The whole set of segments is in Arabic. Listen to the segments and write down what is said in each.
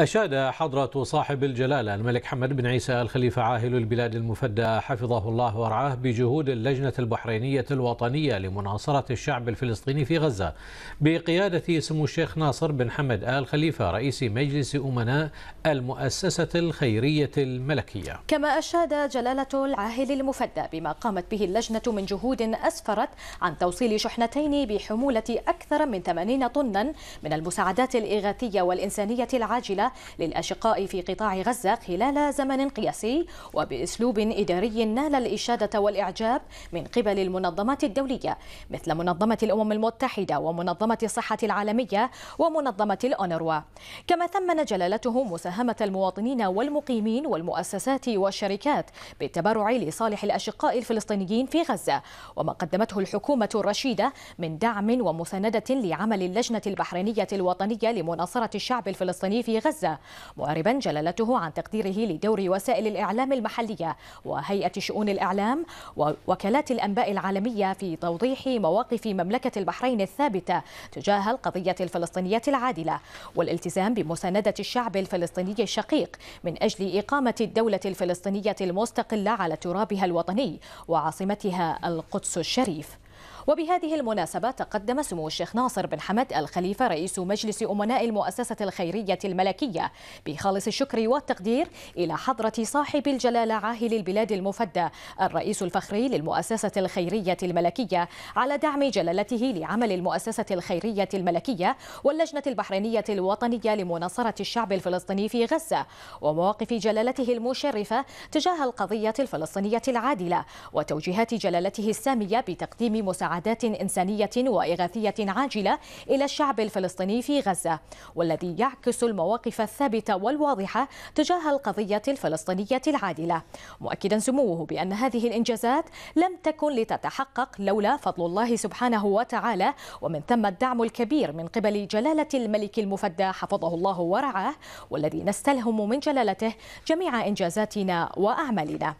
أشاد حضرة صاحب الجلالة الملك حمد بن عيسى الخليفة عاهل البلاد المفدى حفظه الله ورعاه بجهود اللجنة البحرينية الوطنية لمناصرة الشعب الفلسطيني في غزة بقيادة سمو الشيخ ناصر بن حمد آل خليفة رئيس مجلس أمناء المؤسسة الخيرية الملكية كما أشاد جلالة العاهل المفدى بما قامت به اللجنة من جهود أسفرت عن توصيل شحنتين بحمولة أكثر من 80 طنا من المساعدات الإغاثية والإنسانية العاجلة للأشقاء في قطاع غزة خلال زمن قياسي وبأسلوب إداري نال الإشادة والإعجاب من قبل المنظمات الدولية مثل منظمة الأمم المتحدة ومنظمة الصحة العالمية ومنظمة الأونروا كما ثمن جلالته مساهمة المواطنين والمقيمين والمؤسسات والشركات بالتبرع لصالح الأشقاء الفلسطينيين في غزة وما قدمته الحكومة الرشيدة من دعم ومساندة لعمل اللجنة البحرينية الوطنية لمناصرة الشعب الفلسطيني في غزة غزة معربا جلالته عن تقديره لدور وسائل الإعلام المحلية وهيئة شؤون الإعلام ووكالات الأنباء العالمية في توضيح مواقف مملكة البحرين الثابتة تجاه القضية الفلسطينية العادلة والالتزام بمساندة الشعب الفلسطيني الشقيق من أجل إقامة الدولة الفلسطينية المستقلة على ترابها الوطني وعاصمتها القدس الشريف وبهذه المناسبة تقدم سمو الشيخ ناصر بن حمد الخليفة رئيس مجلس أمناء المؤسسة الخيرية الملكية بخالص الشكر والتقدير إلى حضرة صاحب الجلالة عاهل البلاد المفدى الرئيس الفخري للمؤسسة الخيرية الملكية على دعم جلالته لعمل المؤسسة الخيرية الملكية واللجنة البحرينية الوطنية لمناصرة الشعب الفلسطيني في غزة ومواقف جلالته المشرفة تجاه القضية الفلسطينية العادلة وتوجيهات جلالته السامية بتقديم مساعدة مساعدات إنسانية وإغاثية عاجلة إلى الشعب الفلسطيني في غزة والذي يعكس المواقف الثابتة والواضحة تجاه القضية الفلسطينية العادلة مؤكدا سموه بأن هذه الإنجازات لم تكن لتتحقق لولا فضل الله سبحانه وتعالى ومن ثم الدعم الكبير من قبل جلالة الملك المفدى حفظه الله ورعاه والذي نستلهم من جلالته جميع إنجازاتنا وأعمالنا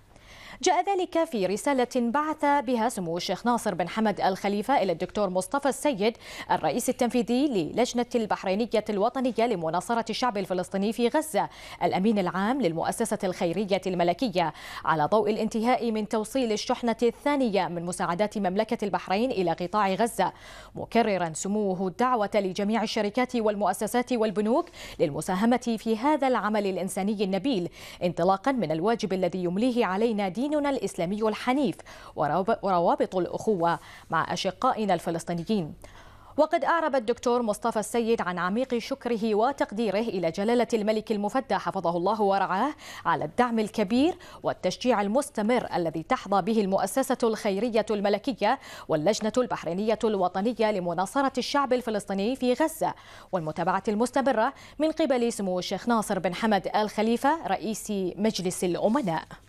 جاء ذلك في رسالة بعث بها سمو الشيخ ناصر بن حمد الخليفة إلى الدكتور مصطفى السيد الرئيس التنفيذي للجنة البحرينية الوطنية لمناصرة الشعب الفلسطيني في غزة الأمين العام للمؤسسة الخيرية الملكية على ضوء الانتهاء من توصيل الشحنة الثانية من مساعدات مملكة البحرين إلى قطاع غزة مكررا سموه الدعوة لجميع الشركات والمؤسسات والبنوك للمساهمة في هذا العمل الإنساني النبيل انطلاقا من الواجب الذي يمليه علينا دين ديننا الإسلامي الحنيف وروابط الأخوة مع أشقائنا الفلسطينيين وقد أعرب الدكتور مصطفى السيد عن عميق شكره وتقديره إلى جلالة الملك المفدى حفظه الله ورعاه على الدعم الكبير والتشجيع المستمر الذي تحظى به المؤسسة الخيرية الملكية واللجنة البحرينية الوطنية لمناصرة الشعب الفلسطيني في غزة والمتابعة المستمرة من قبل سمو الشيخ ناصر بن حمد آل خليفة رئيس مجلس الأمناء